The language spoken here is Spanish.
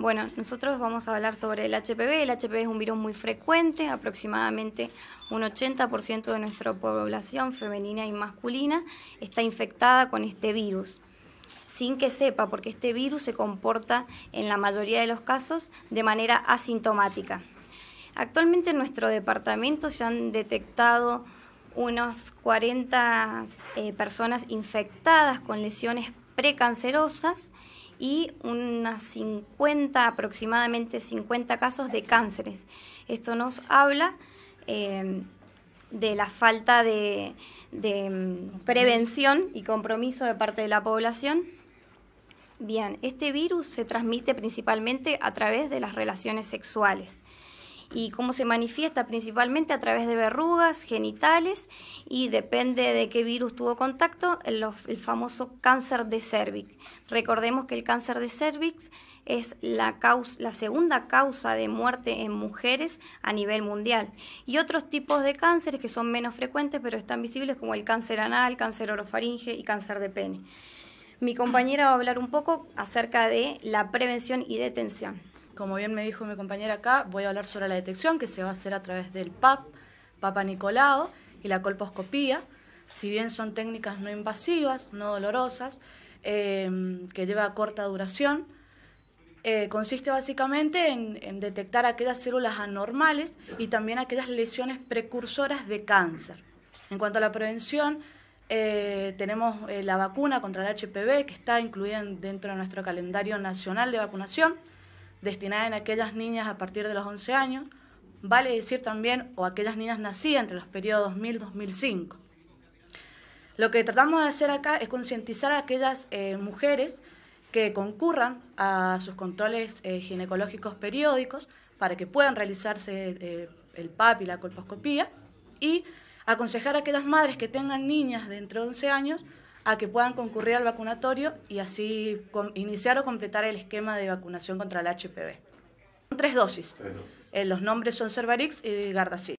Bueno, nosotros vamos a hablar sobre el HPV. El HPV es un virus muy frecuente, aproximadamente un 80% de nuestra población femenina y masculina está infectada con este virus sin que sepa, porque este virus se comporta en la mayoría de los casos de manera asintomática. Actualmente en nuestro departamento se han detectado unas 40 eh, personas infectadas con lesiones precancerosas y unas 50, aproximadamente 50 casos de cánceres. Esto nos habla em, de la falta de em, prevención y compromiso de parte de la población. Bien, este virus se transmite principalmente a través de las relaciones sexuales y cómo se manifiesta principalmente a través de verrugas genitales y depende de qué virus tuvo contacto, el, famoso cáncer de cervix. Recordemos que el cáncer de cervix es la, la segunda causa de muerte en mujeres a nivel mundial. Y otros tipos de cánceres que son menos frecuentes pero están visibles como el cáncer anal, cáncer orofaringe y cáncer de pene. Mi compañera va a hablar un poco acerca de la prevención y detención. Como bien me dijo mi compañera acá, voy a hablar sobre la detección que se va a hacer a través del PAP, Papa Nicolao y la colposcopía. Si bien son técnicas no invasivas, no dolorosas, em, que lleva corta duración, eh, consiste básicamente en, detectar aquellas células anormales y también aquellas lesiones precursoras de cáncer. En cuanto a la prevención, eh, tenemos eh, la vacuna contra el HPV que está incluida dentro de nuestro calendario nacional de vacunación destinada en aquellas niñas a partir de los 11 años, vale decir también, o aquellas niñas nacidas entre los periodos 2000-2005. Lo que tratamos de hacer acá es concientizar a aquellas eh, mujeres que concurran a sus controles eh, ginecológicos periódicos para que puedan realizarse eh, el PAP y la colposcopía y aconsejar a aquellas madres que tengan niñas de entre 11 años a que puedan concurrir al vacunatorio y así iniciar o completar el esquema de vacunación contra el HPV. Son dosis. Tres dosis. Eh, los nombres son Cervarix y Gardasil.